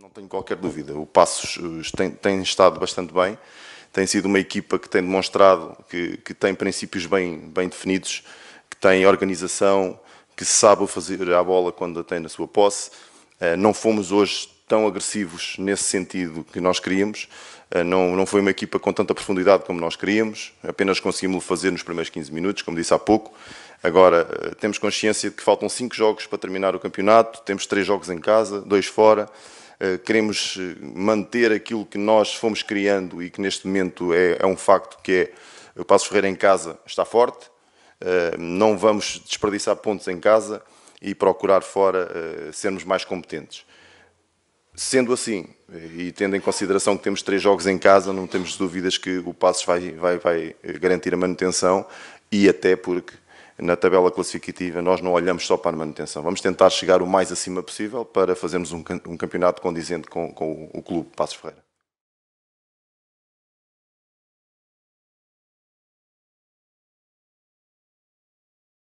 Não tenho qualquer dúvida. O Passos eh, tem, tem estado bastante bem tem sido uma equipa que tem demonstrado que, que, tem princípios bem, bem definidos, que tem organização, que sabe fazer a bola quando a tem na sua posse. Eh, não fomos hoje tão agressivos nesse sentido que nós queríamos. Eh, não, não foi uma equipa com tanta profundidade como nós queríamos, apenas conseguimos fazer nos primeiros 15 minutos, como disse há pouco. Agora, temos consciência de que faltam 5 jogos para terminar o campeonato, temos 3 jogos em casa, 2 fora. Eh, queremos eh, manter aquilo que nós fomos criando e que neste momento é, é um facto que é o Passo Ferreira em casa está forte, eh, não vamos desperdiçar pontos em casa e procurar fora sermos mais competentes. Sendo assim, e tendo em consideração que temos três jogos em casa, não temos dúvidas que o Passos vai, vai, vai garantir a manutenção e até porque na tabela classificativa, nós não olhamos só para a manutenção. Vamos tentar chegar o mais acima possível para fazermos um, campeonato condizente com, com o clube Passos Ferreira.